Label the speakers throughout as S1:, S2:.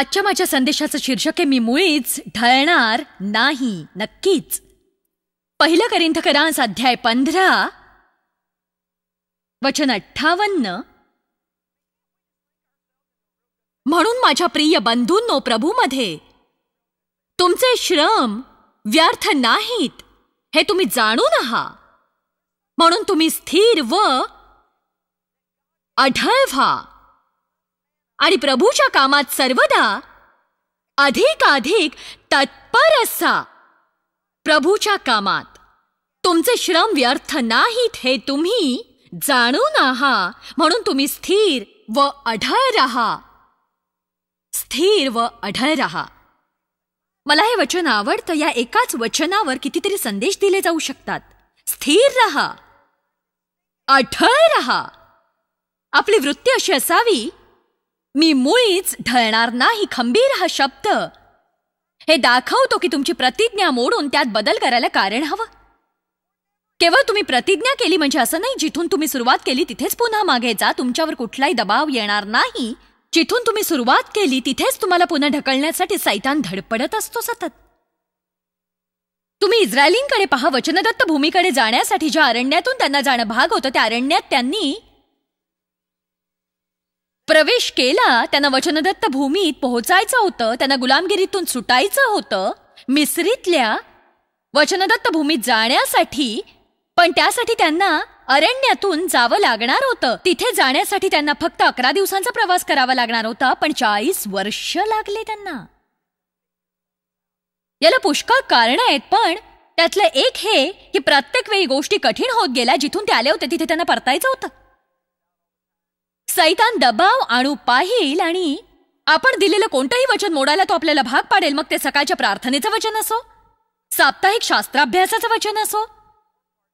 S1: आजच्या माझ्या संदेशाचं शीर्षक आहे मी मुळीच ढळणार नाही नक्कीच पहिलं करिंथकरांस अध्याय पंधरा वचन अठ्ठावन्न म्हणून माझ्या प्रिय बंधूंनो प्रभूमध्ये तुमचे श्रम व्यर्थ नाहीत हे तुम्ही जाणून आहात म्हणून तुम्ही स्थिर व आढळ व्हा आणि प्रभूच्या कामात सर्वदा अधिकाधिक तत्पर असा प्रभूच्या कामात तुमचे श्रम व्यर्थ नाहीत हे तुम्ही जाणून आहात म्हणून तुम्ही स्थिर व अढळ राहा स्थिर व अढळ राहा मला हे वचन आवडतं या एकाच वचनावर कितीतरी संदेश दिले जाऊ शकतात स्थिर राहा अढळ राहा आपली वृत्ती अशी असावी मी मुळीच ढळणार नाही खंबीर हा शब्द हे दाखवतो की तुमची प्रतिज्ञा मोडून त्यात बदल करायला कारण हवं केवळ तुम्ही प्रतिज्ञा केली म्हणजे असं नाही जिथून तुम्ही सुरुवात केली तिथेच पुन्हा मागे जा तुमच्यावर कुठलाही दबाव येणार नाही जिथून तुम्ही सुरुवात केली तिथेच तुम्हाला पुन्हा ढकलण्यासाठी सैतान धडपडत असतो सतत तुम्ही इस्रायलींकडे पहा वचनदत्त भूमीकडे जाण्यासाठी ज्या अरण्यातून त्यांना जाणं भाग होतं त्या अरण्यात त्यांनी प्रवेश केला त्यांना वचनदत्त भूमीत पोहोचायचं होतं त्यांना गुलामगिरीतून सुटायचं होतं मिसरीतल्या वचनदत्त भूमीत जाण्यासाठी पण त्यासाठी त्यांना अरण्यातून जावं लागणार होतं तिथे जाण्यासाठी त्यांना फक्त अकरा दिवसांचा प्रवास करावा लागणार होता पण चाळीस वर्ष लागले त्यांना याला पुष्कळ कारण आहेत पण त्यातलं एक हे की प्रत्येक वेळी गोष्टी कठीण होत गेल्या जिथून ते आले होते तिथे त्यांना परतायचं होतं सैतान दबाव आणू पाहिल आणि आपण दिलेलं कोणतंही वचन मोडायला तो आपल्याला भाग पाडेल मग ते सकाळच्या प्रार्थनेचं वचन असो साप्ताहिक शास्त्राभ्यासाचं वचन असो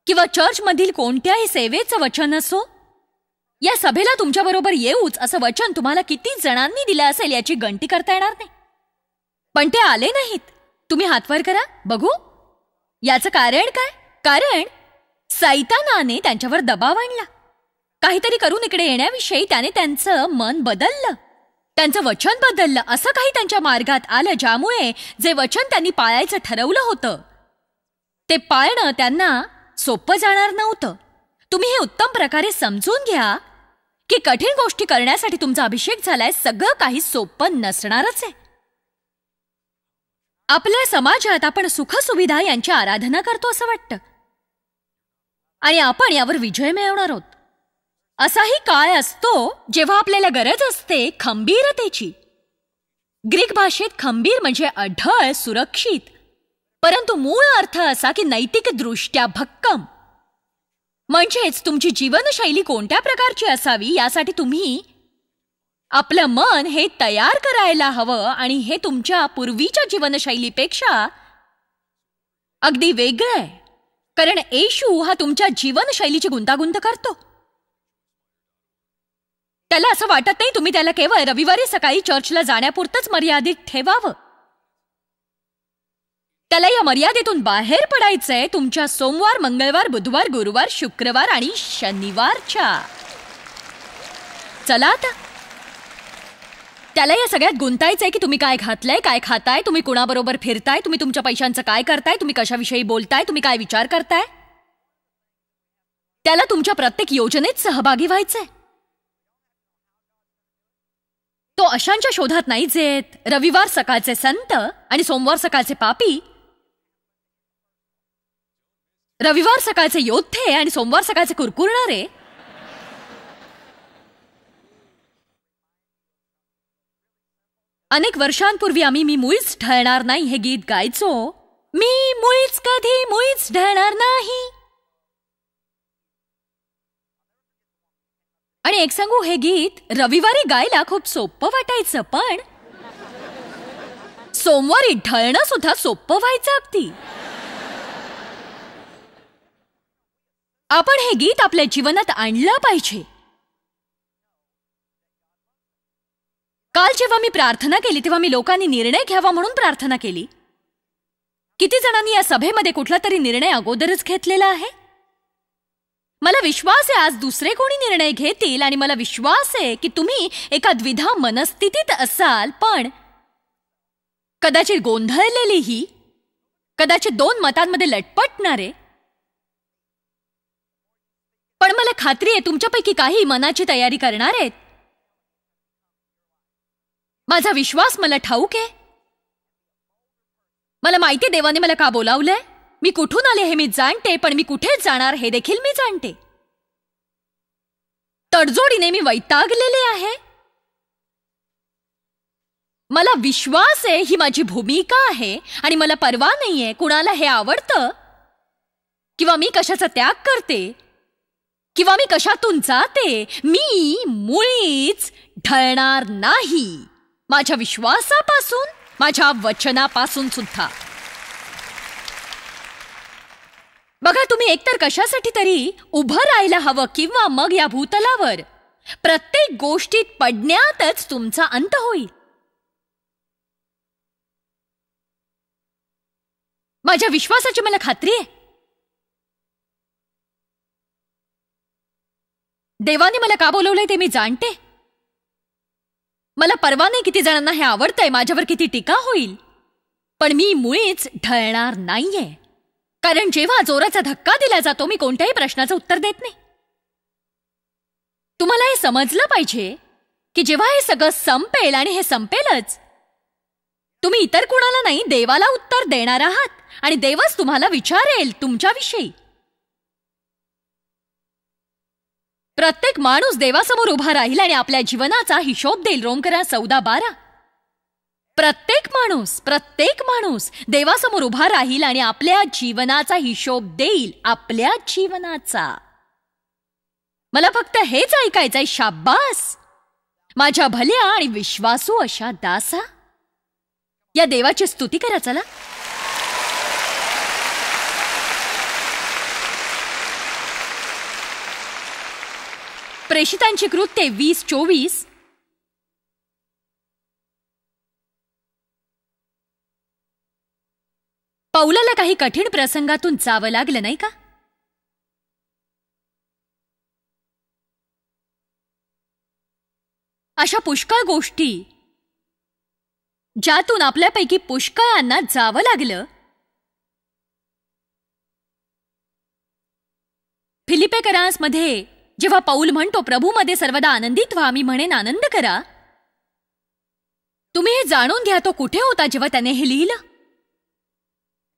S1: किंवा चर्चमधील कोणत्याही सेवेचं वचन असो या सभेला तुमच्याबरोबर येऊच असं वचन तुम्हाला किती जणांनी दिलं असेल याची गंटी करता येणार नाही पण ते आले नाहीत तुम्ही हातवर करा बघू याचं कारण काय कारण सैतानाने त्यांच्यावर दबाव आणला काहीतरी करून इकडे येण्याविषयी त्याने त्यांचं मन बदललं त्यांचं वचन बदललं असं काही त्यांच्या मार्गात आलं ज्यामुळे जे वचन त्यांनी पाळायचं ठरवलं होतं ते पाळणं त्यांना सोपं जाणार नव्हतं तुम्ही हे उत्तम प्रकारे समजून घ्या की कठीण गोष्टी करण्यासाठी तुमचा अभिषेक झालाय सगळं काही सोपं नसणारच आहे आपल्या समाजात आपण सुखसुविधा यांची आराधना करतो असं वाटतं आणि आपण यावर विजय मिळवणार आहोत असाही काळ असतो जेव्हा आपल्याला गरज असते खंबीरतेची ग्रीक भाषेत खंबीर म्हणजे अढळ सुरक्षित परंतु मूळ अर्थ असा की नैतिकदृष्ट्या भक्कम म्हणजेच तुमची जीवनशैली कोणत्या प्रकारची असावी यासाठी तुम्ही आपलं मन हे तयार करायला हवं आणि हे तुमच्या पूर्वीच्या जीवनशैलीपेक्षा अगदी वेगळं आहे कारण येशू हा तुमच्या जीवनशैलीची गुंतागुंत करतो त्याला असं वाटत नाही तुम्ही त्याला केवळ रविवारी सकाळी चर्चला जाण्यापुरतंच मर्यादित ठेवावं त्याला या मर्यादेतून बाहेर पडायचंय तुमच्या सोमवार मंगळवार बुधवार गुरुवार शुक्रवार आणि शनिवारच्या चला आता त्याला या सगळ्यात गुंतायचंय की तुम्ही काय घातलंय काय खाताय तुम्ही कुणाबरोबर फिरताय तुम्ही तुमच्या पैशांचं काय करताय तुम्ही कशाविषयी बोलताय तुम्ही काय विचार करताय त्याला तुमच्या प्रत्येक योजनेत सहभागी व्हायचंय तो अशांच्या शोधात नाही जेत रविवार सकाळचे संत आणि सोमवार सकाळचे पापी रविवार सकाळचे योद्धे आणि सोमवार सकाळचे कुरकुरणारे अनेक वर्षांपूर्वी आम्ही मी मुळीच ढळणार नाही हे गीत गायचो मी मुळीच कधी मुळीच ढळणार नाही आणि एक सांगू हे गीत रविवारी गायला खूप सोपं वाटायचं पण सोमवारी ढळणं सुद्धा सोपं व्हायचं अगदी आपण हे गीत आपल्या जीवनात आणलं पाहिजे काल जेव्हा मी प्रार्थना केली तेव्हा मी लोकांनी निर्णय घ्यावा म्हणून प्रार्थना केली किती जणांनी या सभेमध्ये कुठला तरी निर्णय अगोदरच घेतलेला आहे मला विश्वास आहे आज दुसरे कोणी निर्णय घेतील आणि मला विश्वास आहे की तुम्ही एका द्विधा मनस्थितीत असाल पण कदाचित गोंधळलेली ही कदाचित दोन मतांमध्ये लटपटणारे पण मला खात्री आहे तुमच्यापैकी काही मनाची तयारी करणार आहेत माझा विश्वास मला ठाऊक आहे मला माहिती देवाने मला का बोलावलंय मी कुठून आले हे मी जाणते पण मी कुठे जाणार हे देखील मी जाणते तडजोडीने मी वैतागलेले आहे मला विश्वास आहे ही माझी भूमिका आहे आणि मला परवा नाहीये कुणाला हे आवडतं किंवा मी कशाचा त्याग करते किंवा मी कशातून जाते मी मुळीच ढळणार नाही माझ्या विश्वासापासून माझ्या वचनापासून सुद्धा बघा तुम्ही एकतर कशासाठी तरी उभं राहायला हवं किंवा मग या भूतलावर प्रत्येक गोष्टीत पडण्यातच तुमचा अंत होईल माझ्या विश्वासाची मला खात्री आहे देवाने मला का बोलवलंय ते मी जाणते मला परवा नाही किती जणांना हे आवडतंय माझ्यावर किती टीका होईल पण मी मुळीच ढळणार नाहीये कारण जेव्हा जोराचा धक्का दिला जातो मी कोणत्याही प्रश्नाचं उत्तर देत नाही तुम्हाला हे समजलं पाहिजे की जेव्हा हे सगळं संपेल आणि हे संपेलच तुम्ही इतर कुणाला नाही देवाला उत्तर देणार आहात आणि देवच तुम्हाला विचारेल तुमच्याविषयी प्रत्येक माणूस देवासमोर उभा राहील आणि आपल्या जीवनाचा हिशोब देईल रोमकरा चौदा बारा प्रत्येक माणूस प्रत्येक माणूस देवासमोर उभा राहील आणि आपल्या जीवनाचा हिशोब देईल आपल्या जीवनाचा मला फक्त हेच ऐकायचंय शाब्बास माझ्या भल्या आणि विश्वासू अशा दासा या देवाची स्तुती करा चला प्रेषितांची कृत्ये वीस चोवीस पौलाला काही कठीण प्रसंगातून जावं लागलं नाही का अशा पुष्कळ गोष्टी ज्यातून आपल्यापैकी पुष्कळांना जावं लागलं फिलिपेकरांसमध्ये जेव्हा पाऊल म्हणतो प्रभूमध्ये सर्वदा आनंदित व्हा मी म्हणेन आनंद करा तुम्ही हे जाणून घ्या तो कुठे होता जेव्हा त्याने हे लिहिलं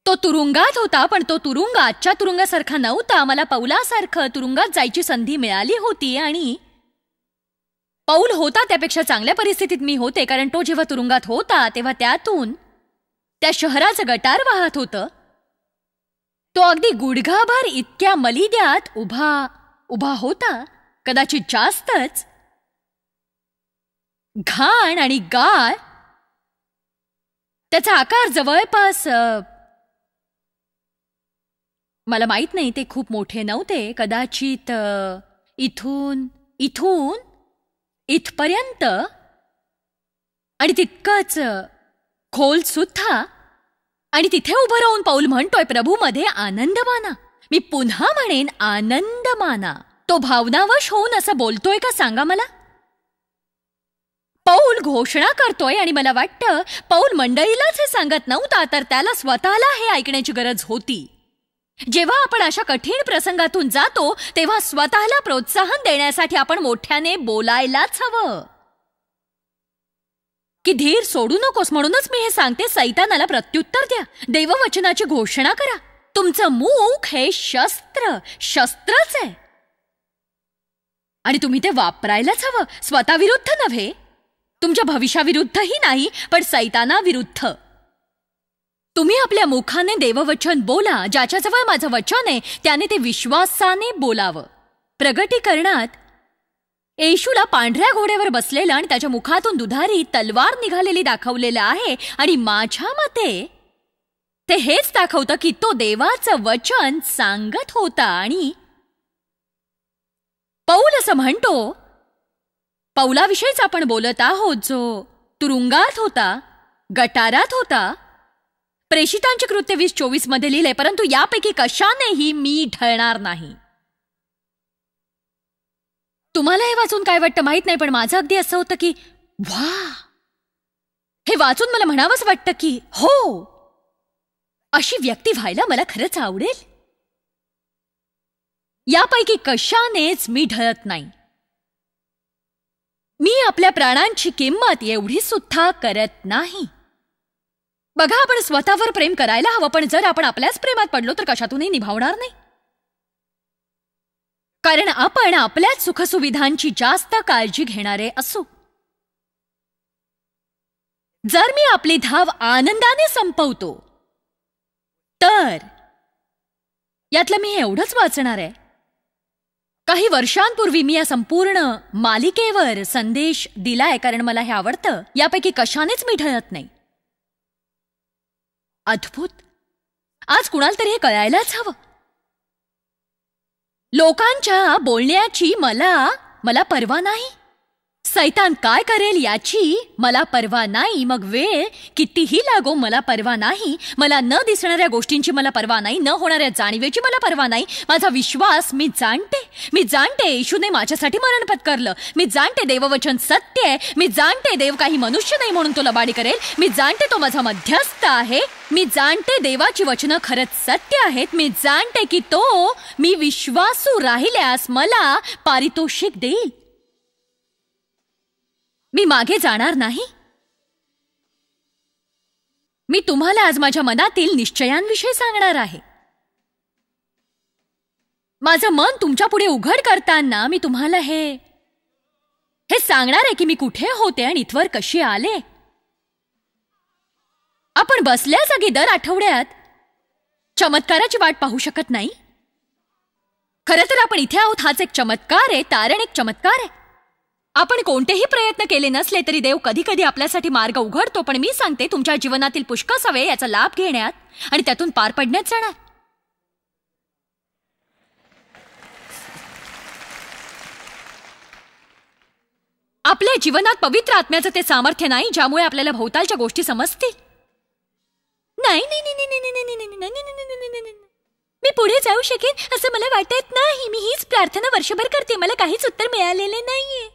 S1: तो तुरुंगात होता पण तो तुरुंग आजच्या तुरुंगासारखा नव्हता मला पौलासारखं तुरुंगात जायची संधी मिळाली होती आणि पौल होता त्यापेक्षा चांगल्या परिस्थितीत मी होते कारण तो जेव्हा तुरुंगात होता तेव्हा त्यातून त्या शहराचं गटार वाहत होतं तो अगदी गुडघाभर इतक्या मलिद्यात उभा उभा होता कदाचित जास्तच घाण आणि गाळ त्याचा आकार जवळपास मला माहीत नाही ते खूप मोठे नव्हते कदाचित इथून इथून इथपर्यंत आणि तितकंच खोल सुद्धा आणि तिथे उभं राहून पाऊल म्हणतोय मध्ये आनंद माना मी पुन्हा म्हणेन आनंद माना तो भावनावश होऊन असं बोलतोय का सांगा मला पौल घोषणा करतोय आणि मला वाटतं पौल मंडळीलाच हे सांगत नव्हता तर त्याला स्वतःला हे ऐकण्याची गरज होती जेव्हा आपण अशा कठीण प्रसंगातून जातो तेव्हा स्वतःला प्रोत्साहन देण्यासाठी आपण मोठ्याने बोलायलाच हवं की धीर सोडू नकोस म्हणूनच मी हे सांगते सैतानाला प्रत्युत्तर द्या देववचनाची घोषणा करा तुमचं मूक हे शस्त्र शस्त्रच आहे आणि तुम्ही ते वापरायलाच हवं स्वतःविरुद्ध नव्हे तुमच्या भविष्याविरुद्धही नाही पण सैतानाविरुद्ध तुम्ही आपल्या मुखाने देववचन बोला ज्याच्याजवळ माझं वचन आहे त्याने ते विश्वासाने बोलावं प्रगटीकरणात येशूला पांढऱ्या घोड्यावर बसलेलं आणि त्याच्या मुखातून दुधारी तलवार निघालेली दाखवलेलं आहे आणि माझ्या मते ते हेच दाखवतं की तो देवाचं वचन सांगत होता आणि पौल असं म्हणतो पौलाविषयीच आपण बोलत आहोत जो तुरुंगात होता गटारात होता प्रेषितांचे कृत्य वीस चोवीस मध्ये लिहिले परंतु यापैकी कशानेही मी ढळणार नाही तुम्हाला हे वाचून काय वाटतं माहित नाही पण माझं अगदी असं होतं की वा हे वाचून मला म्हणावंच वाटतं की हो अशी व्यक्ती व्हायला मला खरंच आवडेल यापैकी कशानेच मी ढळत नाही मी आपल्या प्राणांची किंमत एवढी सुद्धा करत नाही बघा आपण स्वतःवर प्रेम करायला हवं पण जर आपण आपल्याच प्रेमात पडलो तर कशातूनही निभावणार नाही कारण आपण आपल्याच सुखसुविधांची जास्त काळजी घेणारे असू जर मी आपली धाव आनंदाने संपवतो तर यातलं मी एवढंच वाचणार आहे काही वर्षांपूर्वी मी या संपूर्ण मालिकेवर संदेश दिलाय कारण मला हे आवडतं यापैकी कशानेच मी ठरत नाही अद्भुत आज कुणाला तरी हे कळायलाच हवं लोकांच्या बोलण्याची मला मला पर्वा नाही सैतान काय करेल याची मला परवा नाही मग वेळ कितीही लागो मला परवा नाही मला न दिसणाऱ्या गोष्टींची मला परवा नाही न होणाऱ्या जाणीवेची मला परवा नाही माझा विश्वास मी जाणते मी जाणते येशूने माझ्यासाठी मरण पत्करलं मी जाणते देववचन सत्य आहे मी जाणते देव काही मनुष्य नाही म्हणून तो लबाडी करेल मी जाणते तो माझा मध्यस्थ आहे मी जाणते देवाची वचनं खरंच सत्य आहेत मी जाणते की तो मी विश्वासू राहिल्यास मला पारितोषिक देईल मी मागे जाणार नाही मी तुम्हाला आज माझ्या मनातील निश्चयांविषयी सांगणार आहे माझं मन तुमच्या पुढे उघड करताना मी तुम्हाला हे हे सांगणार आहे की मी कुठे होते आणि इथवर कशी आले आपण बसल्या जागी दर आठवड्यात चमत्काराची वाट पाहू शकत नाही खर तर आपण इथे आहोत हाच एक चमत्कार आहे तारण एक चमत्कार आहे आपण कोणतेही प्रयत्न केले नसले तरी देव कधी कधी आपल्यासाठी मार्ग उघडतो पण मी सांगते तुमच्या जीवनातील पुष्कळ सवय याचा लाभ घेण्यात आणि त्यातून पार पडण्यात जाणार आपल्या जीवनात पवित्र आत्म्याचं ते सामर्थ्य नाही ज्यामुळे आपल्याला भोवतालच्या गोष्टी समजतील नाही मी पुढे जाऊ शकेन असं मला वाटत नाही मी हीच प्रार्थना वर्षभर करते मला काहीच उत्तर मिळालेले नाहीये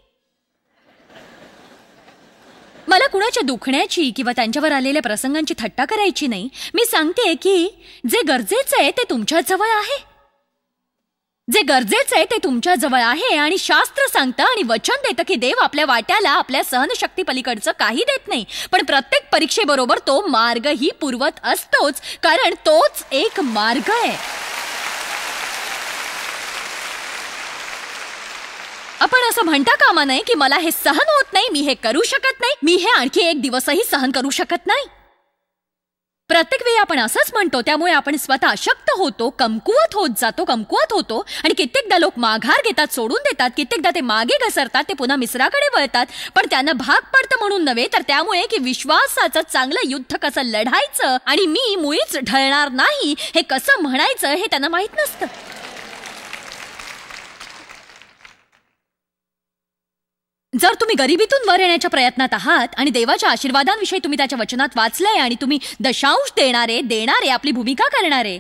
S1: मला कुणाच्या दुखण्याची किंवा त्यांच्यावर आलेल्या प्रसंगांची थट्टा करायची नाही मी सांगते की जे गरजेचं आहे ते तुमच्याजवळ जवळ आहे जे गरजेचं आहे ते तुमच्या जवळ आहे आणि शास्त्र सांगतं आणि वचन देतं की देव आपल्या वाट्याला आपल्या सहनशक्ती पलीकडचं काही देत नाही पण प्रत्येक परीक्षेबरोबर तो मार्ग ही पुरवत असतोच कारण तोच एक मार्ग आहे आपण असं म्हणता कामा नाही की मला हे सहन होत नाही मी हे करू शकत नाही मी हे आणखी एक दिवसही सहन करू शकत नाही प्रत्येक वेळी आपण असंच म्हणतो त्यामुळे आपण स्वतः अशक्त होतो कमकुवत होत जातो कमकुवत होतो आणि कित्येकदा लोक माघार घेतात सोडून देतात कित्येकदा ते मागे घसरतात ते पुन्हा मिसराकडे वळतात पण त्यांना भाग पडतं म्हणून नव्हे तर त्यामुळे की विश्वासाचं चांगलं युद्ध कसं लढायचं आणि मी मुळीच ढळणार नाही हे कसं म्हणायचं हे त्यांना माहीत नसतं जर तुम्ही गरिबीतून वर येण्याच्या प्रयत्नात आहात आणि देवाच्या आशीर्वादांविषयी तुम्ही त्याच्या वचनात वाचलंय आणि तुम्ही दशांश देणारे देणारे आपली भूमिका करणारे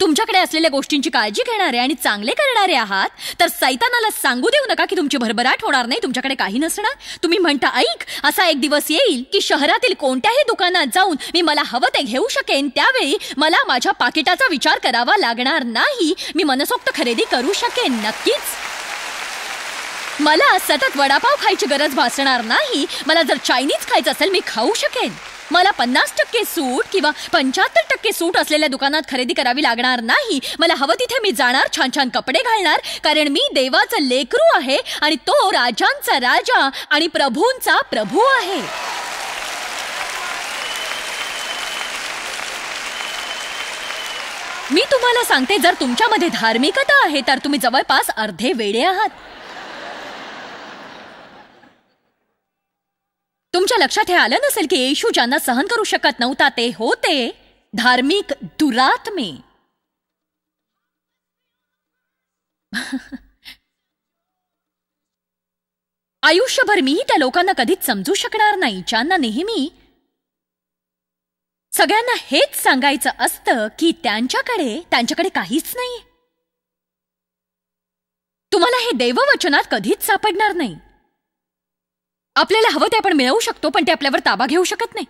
S1: तुमच्याकडे असलेल्या गोष्टींची काळजी घेणारे आणि चांगले करणारे आहात तर सैतानाला सांगू देऊ नका की तुमची भरभराट होणार नाही तुमच्याकडे काही नसणार तुम्ही म्हणता ऐक असा एक दिवस येईल की शहरातील कोणत्याही दुकानात जाऊन मी मला हवं ते घेऊ शकेन त्यावेळी मला माझ्या पाकिटाचा विचार करावा लागणार नाही मी मनसोक्त खरेदी करू शकेन नक्कीच मला सतत वडापाव खायची गरज भासणार नाही मला जर चायनीज खायचं असेल मी खाऊ शकेन मला पन्नास टक्के सूट किंवा पंच्याहत्तर टक्के सूट असलेल्या दुकानात खरेदी करावी लागणार नाही मला हवं तिथे मी जाणार छान छान कपडे घालणार कारण मी देवाचं लेकरू आहे आणि तो राजांचा राजा आणि प्रभूंचा प्रभू आहे मी तुम्हाला सांगते जर तुमच्यामध्ये धार्मिकता आहे तर तुम्ही जवळपास अर्धे वेळे आहात तुमच्या लक्षात हे आलं नसेल की येशू ज्यांना सहन करू शकत नव्हता ते होते धार्मिक दुरात्मे आयुष्यभर मीही त्या लोकांना कधीच समजू शकणार नाही ज्यांना नेहमी सगळ्यांना हेच सांगायचं असतं की त्यांच्याकडे त्यांच्याकडे काहीच नाही तुम्हाला हे देववचनात कधीच सापडणार नाही आपल्याला हवं ते आपण मिळवू शकतो पण ते आपल्यावर ताबा घेऊ शकत नाही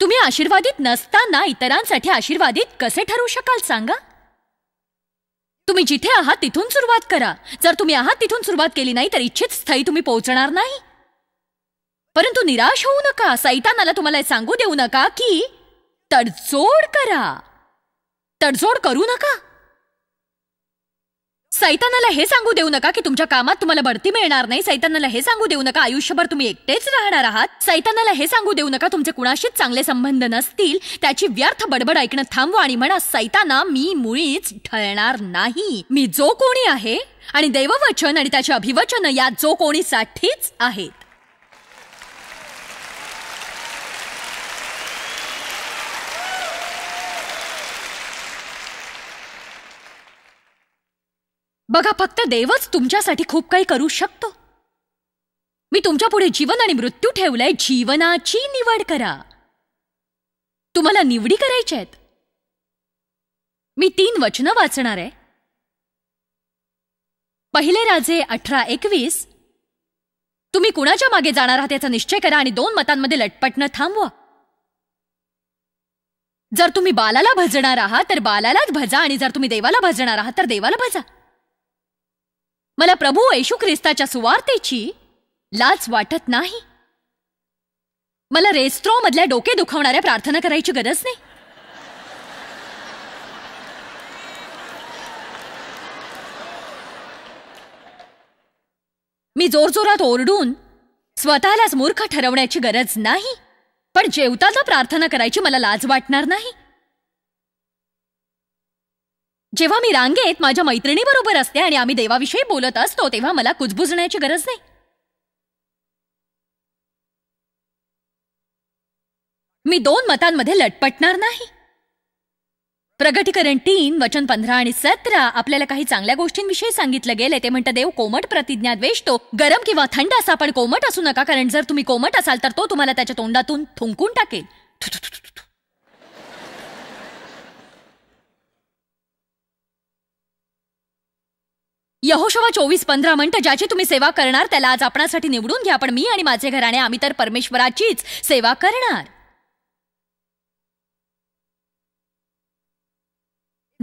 S1: तुम्ही आशीर्वादित नसताना इतरांसाठी आशीर्वादित कसे ठरू शकाल सांगा तुम्ही जिथे आहात तिथून सुरुवात करा जर तुम्ही आहात तिथून सुरुवात केली नाही तर इच्छित स्थळी तुम्ही पोहोचणार नाही परंतु निराश होऊ नका सैतानाला तुम्हाला सांगू देऊ नका की तडजोड करा तडजोड करू नका सैतानाला हे सांगू देऊ नका की तुमच्या कामात तुम्हाला बढती मिळणार नाही सैतानाला हे सांगू देऊ नका आयुष्यभर तुम्ही एकटेच राहणार आहात सैतानाला हे सांगू देऊ नका तुमचे कुणाशीच चांगले संबंध नसतील त्याची व्यर्थ बडबड ऐकणं थांबवा आणि म्हणा सैताना मी मुळीच ठळणार नाही मी जो कोणी आहे आणि देववचन आणि त्याचे अभिवचन या जो कोणीसाठीच आहेत बघा फक्त देवच तुमच्यासाठी खूप काही करू शकतो मी तुमच्या पुढे जीवन आणि मृत्यू ठेवलाय जीवनाची निवड करा तुम्हाला निवडी करायच्या आहेत मी तीन वचनं वाचणार आहे पहिले राजे अठरा एकवीस तुम्ही कुणाच्या मागे जाणार आहात याचा निश्चय करा आणि दोन मतांमध्ये लटपटणं थांबवा जर तुम्ही बालाला भजणार आहात तर बालालाच भजा आणि जर तुम्ही देवाला भजणार आहात तर देवाला भजा मला प्रभू येशू ख्रिस्ताच्या सुवार्तेची लाच वाटत नाही मला रेस्त्रो मधल्या डोके दुखवणाऱ्या प्रार्थना करायची गरज नाही मी जोरजोरात ओरडून स्वतःलाच मूर्ख ठरवण्याची गरज नाही पण जेवताना प्रार्थना करायची मला लाज वाटणार नाही जेव्हा मी रांगेत माझ्या मैत्रिणीबरोबर असते आणि आम्ही देवाविषयी बोलत असतो तेव्हा मला कुजबुजण्याची गरज नाही मी दोन मतांमध्ये लटपटणार नाही प्रगटीकरण तीन वचन पंधरा आणि सतरा आपल्याला काही चांगल्या गोष्टींविषयी सांगितलं गेले ते म्हणतं देव कोमट प्रतिज्ञा द्वेषतो गरम किंवा थंड असा पण कोमट असू नका कारण जर तुम्ही कोमट असाल तर तो तुम्हाला त्याच्या तोंडातून थुंकून टाकेल यहोशवा चोवीस पंधरा म्हणतं ज्याची तुम्ही सेवा करणार त्याला आज आपणासाठी निवडून घ्या पण मी आणि माझे घराणे आम्ही तर परमेश्वराचीच सेवा करणार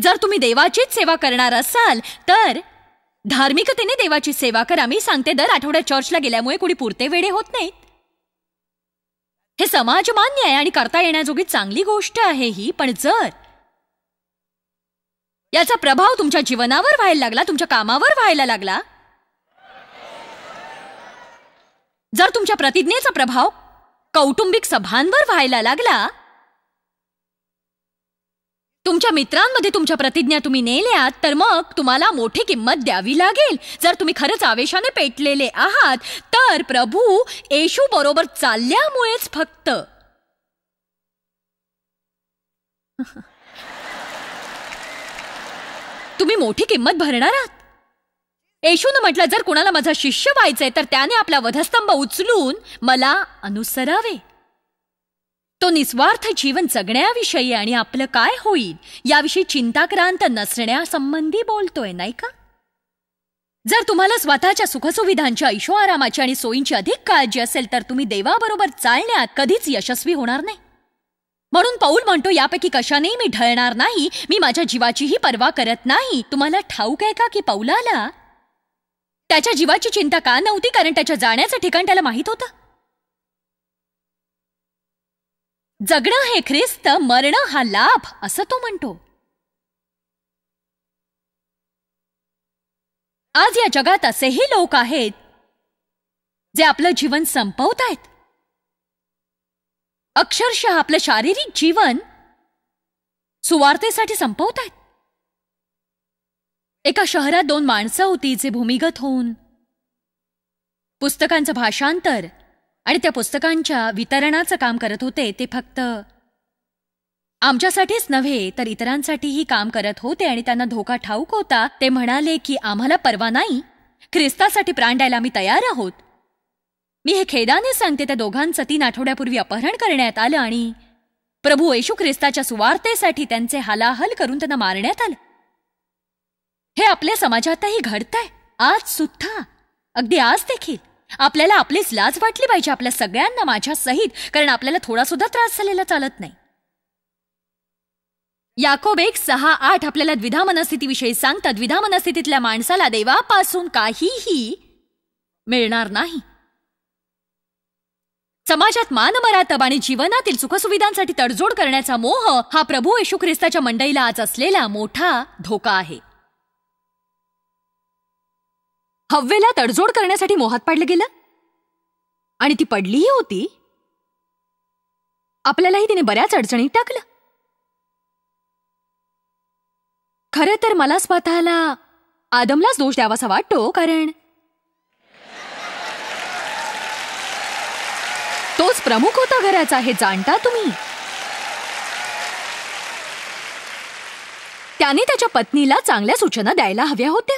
S1: जर तुम्ही देवाचीच सेवा करणार असाल तर धार्मिकतेने देवाची सेवा करा मी सांगते दर आठवड्या चर्चला गेल्यामुळे कुणी पुरते वेडे होत नाहीत हे समाजमान्य आहे आणि करता येण्याजोगी चांगली गोष्ट आहे ही पण जर याचा प्रभाव तुमच्या जीवनावर व्हायला लागला तुमच्या कामावर व्हायला लागला जर तुमच्या प्रतिज्ञेचा प्रभाव कौटुंबिक सभांवर व्हायला लागला तुमच्या मित्रांमध्ये तुमच्या प्रतिज्ञा तुम्ही नेल्यात तर मग तुम्हाला मोठी किंमत द्यावी लागेल जर तुम्ही खरंच आवेशाने पेटलेले आहात तर प्रभू येशू बरोबर चालल्यामुळेच फक्त तुम्ही मोठी किंमत भरणार आहात येशून म्हटलं जर कुणाला माझा शिष्य व्हायचंय तर त्याने आपला वधस्तंभ उचलून मला अनुसरावे तो निस्वार्थ जीवन जगण्याविषयी आणि आपलं काय होईल याविषयी चिंताक्रांत नसण्यासंबंधी बोलतोय नाही का जर तुम्हाला स्वतःच्या सुखसुविधांच्या आरामाची आणि सोयींची अधिक काळजी असेल तर तुम्ही देवाबरोबर चालण्यात कधीच यशस्वी होणार नाही म्हणून पाऊल म्हणतो यापैकी कशानेही मी ढळणार नाही मी माझ्या जीवाचीही पर्वा करत नाही तुम्हाला ठाऊक आहे का की पाऊलाला त्याच्या जीवाची चिंता का नव्हती कारण त्याच्या जाण्याचं ठिकाण त्याला माहीत होतं जगणं हे ख्रिस्त मरणं हा लाभ असं तो म्हणतो आज या जगात असेही लोक आहेत जे आपलं जीवन संपवत आहेत अक्षरशः आपलं शारीरिक जीवन सुवार्तेसाठी संपवत आहेत एका शहरात दोन माणसं होती जे भूमिगत होऊन पुस्तकांचं भाषांतर आणि त्या पुस्तकांच्या वितरणाचं काम करत होते ते फक्त आमच्यासाठीच नव्हे तर इतरांसाठीही काम करत होते आणि त्यांना धोका ठाऊक होता ते म्हणाले की आम्हाला परवा नाही ख्रिस्तासाठी प्राण द्यायला आम्ही तयार आहोत मी हे खेदाने सांगते त्या दोघांचं तीन आठवड्यापूर्वी अपहरण करण्यात आलं आणि प्रभू येशू ख्रिस्ताच्या सुवार्तेसाठी त्यांचे हालाहल करून त्यांना मारण्यात आलं हे आपल्या समाजातही घडतंय आज सुद्धा अगदी आज देखील आपल्याला आपलीच लाज वाटली पाहिजे आपल्या सगळ्यांना माझ्या सहित कारण आपल्याला थोडा सुद्धा त्रास झालेला चालत नाही याकोब एक सहा आठ आपल्याला द्विधा मनस्थितीविषयी सांगतात द्विधा मनस्थितीतल्या माणसाला देवापासून काहीही मिळणार नाही समाजात मरातब आणि जीवनातील सुखसुविधांसाठी तडजोड करण्याचा मोह हा प्रभू येशू ख्रिस्ताच्या मंडईला आज असलेला मोठा धोका आहे हव्वेला तडजोड करण्यासाठी मोहात पाडलं गेलं आणि ती पडलीही होती आपल्यालाही तिने बऱ्याच अडचणीत टाकलं खरं तर मला स्वतःला आदमलाच दोष द्यावासा वाटतो कारण तोच प्रमुख होता घराचा हे जाणता तुम्ही त्याने त्याच्या पत्नीला चांगल्या सूचना द्यायला हव्या होत्या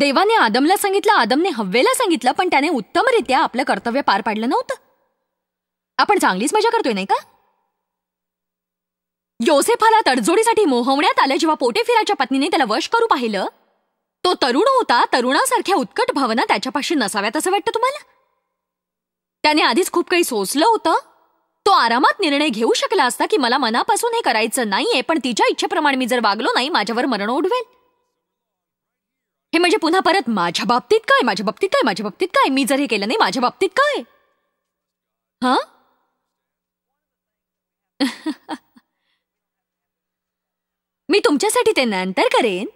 S1: देवाने आदमला सांगितलं आदमने हव्वेला सांगितलं पण त्याने उत्तमरित्या आपलं कर्तव्य पार पाडलं नव्हतं आपण चांगलीच मजा करतोय नाही का योसेफाला तडजोडीसाठी मोहवण्यात आलं जेव्हा पोटेफिराच्या पत्नीने त्याला वश करू पाहिलं तो तरुण होता तरुणासारख्या उत्कट भावना त्याच्यापाशी नसाव्यात असं वाटतं तुम्हाला त्याने आधीच खूप काही सोचलं होतं तो आरामात निर्णय घेऊ शकला असता की मला मनापासून हे करायचं नाहीये पण तिच्या इच्छेप्रमाणे मी जर वागलो नाही माझ्यावर मरण ओढवेल हे म्हणजे पुन्हा परत माझ्या बाबतीत काय माझ्या बाबतीत काय माझ्या बाबतीत काय मी जर हे केलं नाही माझ्या बाबतीत काय हा मी तुमच्यासाठी ते नंतर करेन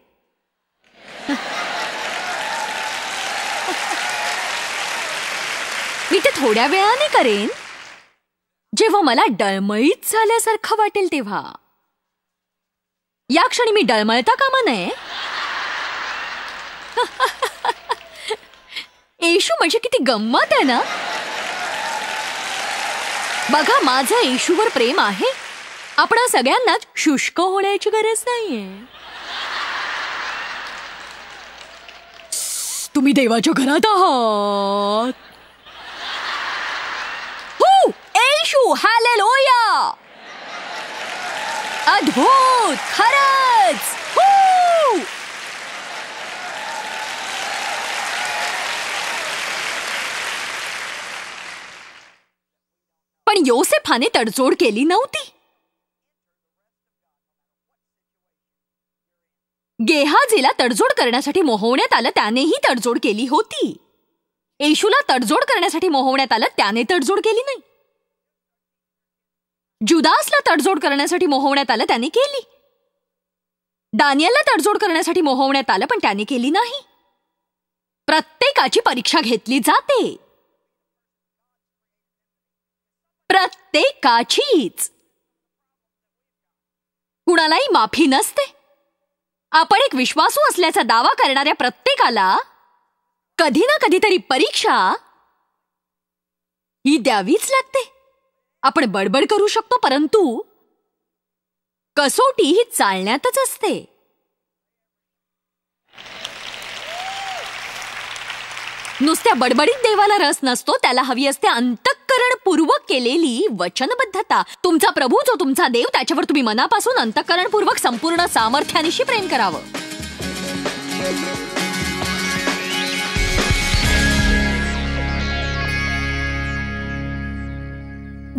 S1: मी ते थोड्या वेळाने करेन जेव्हा मला डळमळीत झाल्यासारखं वाटेल तेव्हा या क्षणी मी डळमळता कामा नये येशू म्हणजे किती गंमत आहे ना बघा माझं येशूवर प्रेम आहे आपण सगळ्यांनाच शुष्क होण्याची गरज नाहीये तुम्ही देवाच्या घरात आहात हो, अद्भुत खरच हो. पण योसेफाने तडजोड केली नव्हती गेहाजीला तडजोड करण्यासाठी मोहवण्यात आलं त्यानेही तडजोड केली होती येशूला तडजोड करण्यासाठी मोहवण्यात आलं त्याने तडजोड केली नाही जुदासला तडजोड करण्यासाठी मोहवण्यात आलं त्याने केली दानियाला तडजोड करण्यासाठी मोहवण्यात आलं पण त्याने केली नाही प्रत्येकाची परीक्षा घेतली जाते प्रत्येकाचीच कुणालाही माफी नसते आपण एक विश्वासू असल्याचा दावा करणाऱ्या प्रत्येकाला कधी ना कधीतरी परीक्षा ही द्यावीच लागते आपण बडबड करू शकतो परंतु कसोटी ही चालण्यातच असते नुसत्या बडबडीत देवाला रस नसतो त्याला हवी असते पूर्वक केलेली वचनबद्धता तुमचा प्रभू जो तुमचा देव त्याच्यावर तुम्ही मनापासून पूर्वक संपूर्ण सामर्थ्यानिशी प्रेम करावं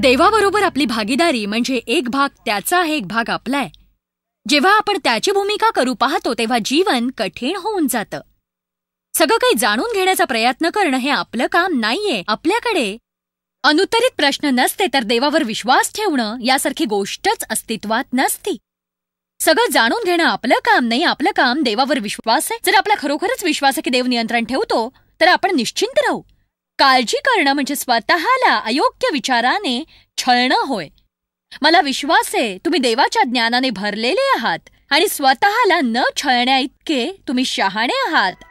S1: देवाबरोबर आपली भागीदारी म्हणजे एक भाग त्याचा एक भाग आपलाय जेव्हा आपण त्याची भूमिका करू पाहतो तेव्हा जीवन कठीण होऊन जातं सगळं काही जाणून घेण्याचा प्रयत्न करणं हे आपलं काम नाहीये आपल्याकडे अनुत्तरित प्रश्न नसते तर देवावर विश्वास ठेवणं यासारखी गोष्टच अस्तित्वात नसती सगळं जाणून घेणं आपलं काम नाही आपलं काम देवावर विश्वास आहे जर आपला खरोखरच विश्वास आहे की देव नियंत्रण ठेवतो तर आपण निश्चिंत राहू काळजी करणं म्हणजे स्वतःला अयोग्य विचाराने छळणं होय मला विश्वास आहे तुम्ही देवाच्या ज्ञानाने भरलेले आहात आणि स्वतःला न छळण्या इतके तुम्ही शहाणे आहात